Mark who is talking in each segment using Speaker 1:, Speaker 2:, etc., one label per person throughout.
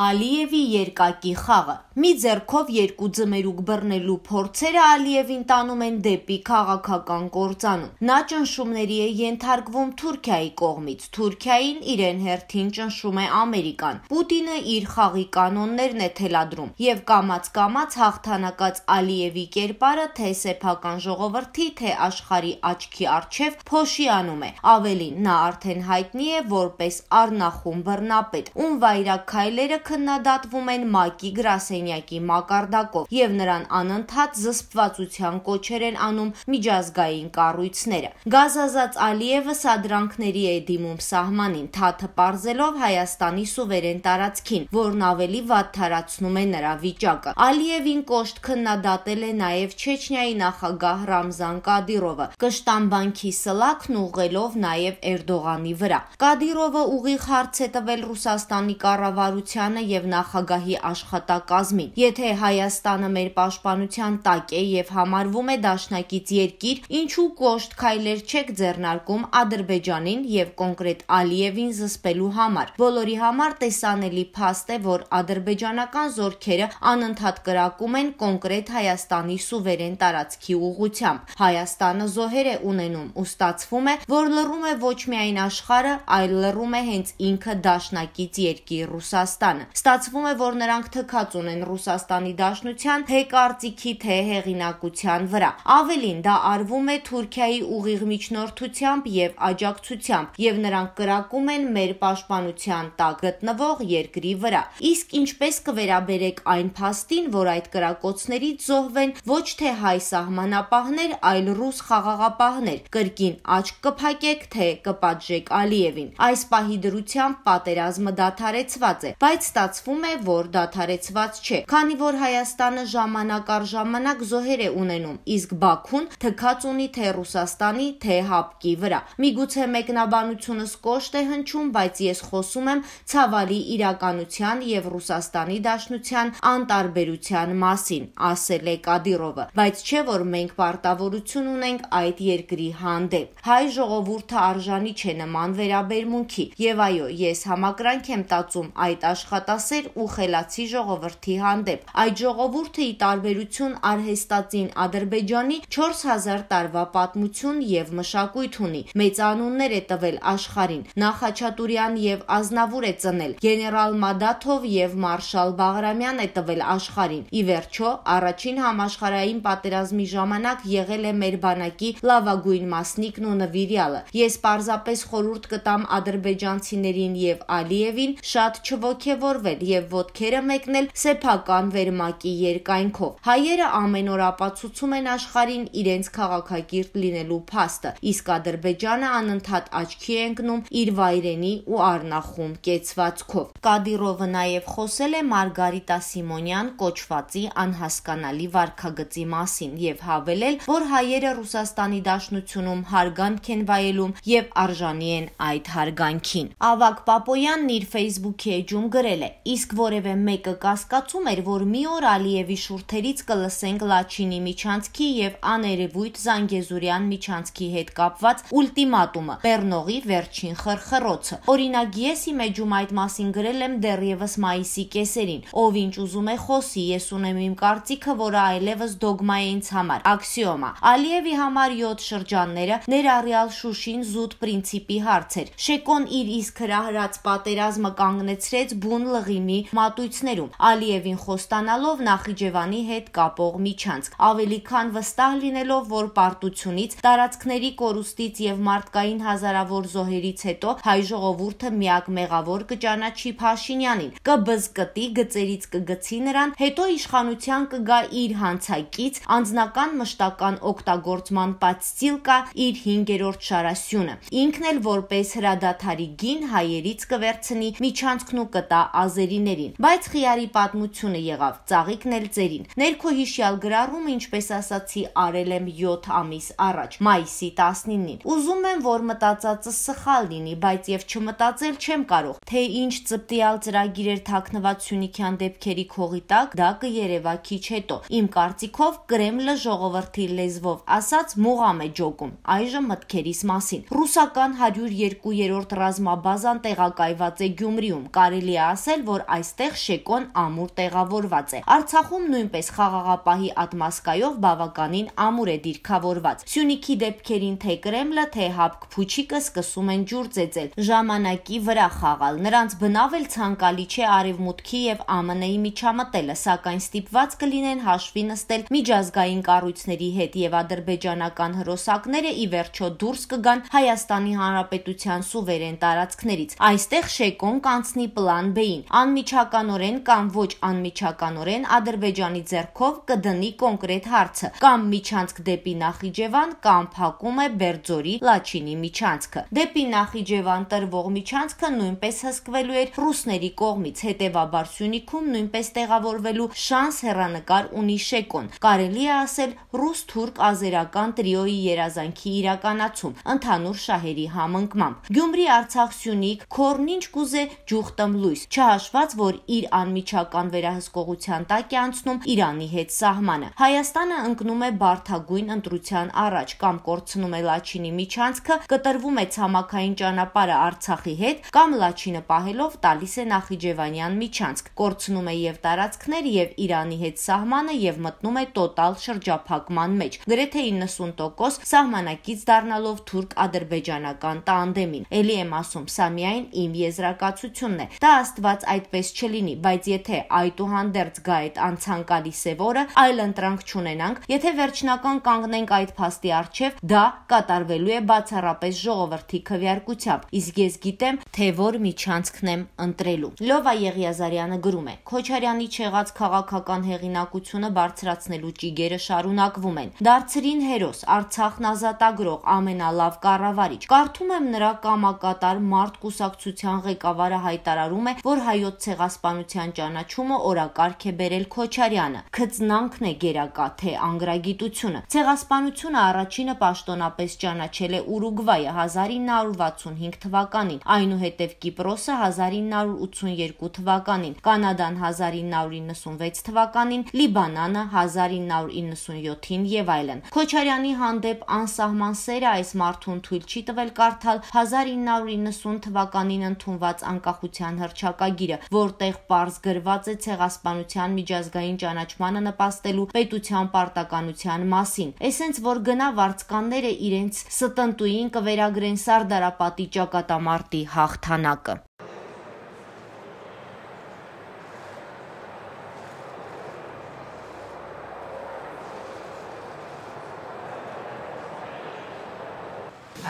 Speaker 1: Ալիևի երկակի խաղը։ Մի ձեռքով երկու ձմերուկ բռնելու փորձերը Ալիևին տանում են դեպի քաղաքական կործանում։ Նա ճնշումների է ենթարկվում Թուրքիայի կողմից։ Թուրքիային իրեն հերթին ճնշում է Ամերիկան։ Պուտինը իր խաղի կանոններն է թելադրում եւ կամած-կամած հաղթանակած Ալիևի կերպարը թե սեփական ժողովրդի, թե աշխարի աչքի առջև փոշիանում է։ Ավելին, նա արդեն հայտնի է որպես Արնախում բռնապետ, ում վայրաքայլերը քննադատվում են ՄԱԿ-ի գրասենյակի մակարդակով եւ նրան անընդհատ զսպվածության կոչեր են անում միջազգային կառույցները։ Գազազած Ալիևը սադրանքների է դիմում սահմանին, թաթը պարզելով Հայաստանի սուվերեն տարածքին, որն ավելի վատ թարացնում է նրա վիճակը։ Ալիևին կոշտ քննադատել է նաեւ Չեչնիայի նախագահ Ռամզան Կադիրովը, կշտամբանքի սլաքն ուղղելով նաեւ Էրդողանի վրա։ Կադիրովը ուղիղ հարց է տվել Ռուսաստանի կառավարության Սարգսյանը եւ նախագահի աշխատակազմին։ Եթե Հայաստանը մեր պաշտպանության տակ է եւ համարվում է դաշնակից երկիր, ինչու կոշտ քայլեր չեք ձեռնարկում Ադրբեջանին եւ կոնկրետ Ալիևին զսպելու համար։ Բոլորի համար տեսանելի փաստ է, որ ադրբեջանական զորքերը անընդհատ կրակում են կոնկրետ Հայաստանի սուվերեն տարածքի ուղությամբ։ Հայաստանը զոհեր է ունենում ու ստացվում է, որ լռում է ոչ միայն աշխարհը, այլ լռում է հենց ինքը դաշնակից երկիր Ռուսաստան։ Հայաստան։ Ստացվում է, որ նրանք թքած ունեն Ռուսաստանի Դաշնության թե կարծիքի, թե հեղինակության վրա։ Ավելին, դա արվում է Թուրքիայի ուղիղ միջնորդությամբ եւ աջակցությամբ, եւ նրանք կրակում են մեր պաշտպանության տակ գտնվող երկրի վրա։ Իսկ ինչպես կվերաբերեք այն փաստին, որ այդ կրակոցներից զոհվեն ոչ թե հայ սահմանապահներ, այլ ռուս խաղաղապահներ։ Կրկին աչք կփակեք, թե կպատժեք Ալիևին։ Այս պահի դրությամբ պատերազմը դադարեցված է, բայց ստացվում է, որ դադարեցված չէ, քանի որ Հայաստանը ժամանակ առ ժամանակ զոհեր է ունենում, իսկ Բաքուն թքած ունի թե Ռուսաստանի, թե ՀԱՊԿ-ի վրա։ Միգուցե մեկնաբանությունս կոշտ է հնչում, բայց ես խոսում եմ ցավալի իրականության եւ Ռուսաստանի Դաշնության անտարբերության մասին, ասել է Կադիրովը, բայց չէ որ մենք պարտավորություն ունենք այդ երկրի հանդեպ։ Հայ ժողովուրդը արժանի չէ նման վերաբերմունքի եւ այո, ես համակրանք եմ տածում այդ աշխատ գյուղատասեր ու խելացի ժողովրդի հանդեպ։ Այդ ժողովուրդը ի տարբերություն արհեստածին Ադրբեջանի 4000 տարվա պատմություն եւ մշակույթ ունի։ Մեծ անուններ է տվել աշխարհին։ Նախաչատուրյան եւ Ազնավուր է ծնել, գեներալ Մադաթով եւ մարշալ Բաղրամյան է տվել աշխարհին։ Ի վերջո, առաջին համաշխարհային պատերազմի ժամանակ եղել է մեր բանակի լավագույն մասնիկն ու նվիրյալը։ Ես պարզապես խորհուրդ կտամ ադրբեջանցիներին եւ Ալիևին շատ չոգեվոր ողորվել եւ ոտքերը մեկնել սեփական վերմակի երկայնքով։ Հայերը ամեն օր ապացուցում են աշխարհին իրենց քաղաքագիրտ լինելու փաստը, իսկ Ադրբեջանը անընդհատ աչքի է ընկնում իր վայրենի ու արնախում կեցվածքով։ Կադիրովը նաեւ խոսել է Մարգարիտա Սիմոնյան կոչվածի անհասկանալի վարքագծի մասին եւ հավելել, որ հայերը Ռուսաստանի Դաշնությունում հարգանք են վայելում եւ արժանի են այդ հարգանքին։ Ավակ Պապոյանն իր Facebook-ի էջում գրել կասկածել է, իսկ որևէ մեկը կասկածում էր, որ մի օր Ալիևի շուրթերից կլսենք Լաչինի միջանցքի եւ աներևույթ Զանգեզուրյան միջանցքի հետ կապված ուլտիմատումը՝ Բեռնողի վերջին խրխրոցը։ Օրինագիեսի մեջում այդ մասին գրել եմ դեռևս մայիսի կեսերին, ով ինչ ուզում է խոսի, ես ունեմ իմ կարծիքը, որը այլևս դոգմա է ինձ համար, աքսիոմա։ Ալիևի համար 7 շրջանները ներառյալ Շուշին զուտ պրինցիպի հարց էր։ Շեկոն իր իսկ հրահրած պատերազմը կանգնեցրեց բուն լղիմի մատույցներում, Ալիևին խոստանալով Նախիջևանի հետ կապող միջանց, ավելի քան վստահ լինելով, որ պարտությունից, տարածքների կորուստից եւ մարդկային հազարավոր զոհերից հետո հայ ժողովուրդը միակ մեղավոր կճանաչի Փաշինյանին, կբզկտի գծերից կգցի նրան, հետո իշխանության կգա իր հանցակից անձնական մշտական օգտագործման պատստիլկա իր 5-րդ շարասյունը։ Ինքն էլ որպես հրադադարի գին հայերից կվերցնի միջանցքն ու կտա ազերիներին, բայց խիարի պատմությունը եղավ, ծաղիկն էլ ծերին։ Ներքո հիշյալ գրառումը, ինչպես ասացի, արել եմ 7 ամիս առաջ, մայիսի 19-ին։ Ուզում եմ, որ մտածածը սխալ լինի, բայց եւ չմտածել չեմ կարող, թե ինչ ծպտիալ ծրագիր էր թաքնված Սյունիքյան դեպքերի քողի տակ, դա կերևա քիչ հետո։ Իմ կարծիքով Կրեմլը ժողովրդի լեզվով ասած մուղամ է ջոկում։ Այժմ մտքերիս մասին։ Ռուսական 102-րդ ռազմաբազան տեղակայված է Գյումրիում, կարելի է ասել զգացել, որ այստեղ շեկոն ամուր տեղավորված է։ Արցախում նույնպես խաղաղապահի ատմոսկայով բավականին ամուր է դիրքավորված։ Սյունիքի դեպքերին թե Կրեմլը, թե Հապկ Փուչիկը սկսում են ջուր ծեծել, ժամանակի վրա խաղալ։ Նրանց բնավել ցանկալի չէ արևմուտքի եւ ԱՄՆ-ի միջամտելը, սակայն ստիպված կլինեն հաշվի նստել միջազգային կառույցների հետ եւ ադրբեջանական հրոսակները ի վերջո դուրս կգան Հայաստանի Հանրապետության սուվերեն տարածքներից։ Այստեղ Շեկոն կանցնի պլան B տարիներին անմիջականորեն կամ ոչ անմիջականորեն Ադրբեջանի ձեռքով կդնի կոնկրետ հարցը կամ միջանցք դեպի Նախիջևան կամ փակում է Բերձորի Լաչինի միջանցքը։ Դեպի Նախիջևան տրվող միջանցքը նույնպես հսկվելու էր ռուսների կողմից, հետևաբար Սյունիքում նույնպես տեղավորվելու շանս հերանեկար ունի Շեկոն։ Կարելի է ասել ռուս-թուրք ազերական տրիոյի երազանքի իրականացում ընդհանուր շահերի համընկմամբ։ Գյումրի Արցախ Սյունիք Քորնինչ կուզե Ջուխտմլույս չհաշված, որ իր անմիջական վերահսկողության տակ է անցնում Իրանի հետ սահմանը։ Հայաստանը ընկնում է բարթագույն ընտրության առաջ կամ կորցնում է Լաչինի միջանցքը, կտրվում է ցամաքային ճանապարհը Արցախի հետ կամ Լաչինը պահելով տալիս է Նախիջևանյան միջանցք, կորցնում է եւ տարածքներ եւ Իրանի հետ սահմանը եւ մտնում է տոտալ շրջափակման մեջ։ Գրեթե 90% սահմանակից դառնալով թուրք-ադրբեջանական տանդեմին։ Էլի եմ ասում, սա միայն իմ եզրակացությունն է։ Դա աստված ստիպված այդպես չլինի, բայց եթե այդուհանդերձ գա այդ անցանկալի սևորը, այլ ընտրանք չունենանք, եթե վերջնական կանգնենք այդ փաստի առջև, դա կատարվելու է բացառապես ժողովրդի քվեարկությամբ, իսկ ես գիտեմ, թե որ միջանցքն եմ ընտրելու։ Լովա Եղիազարյանը գրում է. Քոչարյանի չեղած քաղաքական հեղինակությունը բարձրացնելու ճիգերը շարունակվում են։ Դարձրին հերոս Արցախն ազատագրող ամենալավ կառավարիչ։ Կարդում եմ նրա կամակատար մարդ կուսակցության ղեկավարը հայտարարում է, որ որ հայոց ցեղասպանության ճանաչումը օրակարգ է բերել Քոչարյանը։ Քծնանքն է գերակա թե անգրագիտությունը։ Ցեղասպանությունը առաջինը պաշտոնապես ճանաչել է Ուրուգվայը 1965 թվականին, այնուհետև Կիպրոսը 1982 թվականին, Կանադան 1996 թվականին, Լիբանանը 1997-ին եւ այլն։ Քոչարյանի հանդեպ անսահման սերը այս մարդուն թույլ չի տվել կարդալ 1990 թվականին ընդունված անկախության հռչակայ խմբագիրը, որտեղ պարզ գրված է ցեղասպանության միջազգային ճանաչմանը նպաստելու պետության պարտականության մասին։ Էսենց որ գնա վարձկանները իրենց ստնտուին կվերագրեն Սարդարապետի ճակատամարտի հաղթանակը։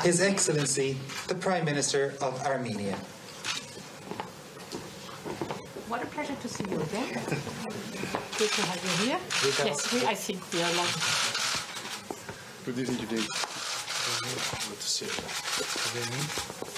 Speaker 1: His Excellency, the Prime Minister of Armenia. What a pleasure to see you again. Good to have you here. Good yes, we, I think we are lucky. Good evening, good evening. Good to see you. Good evening.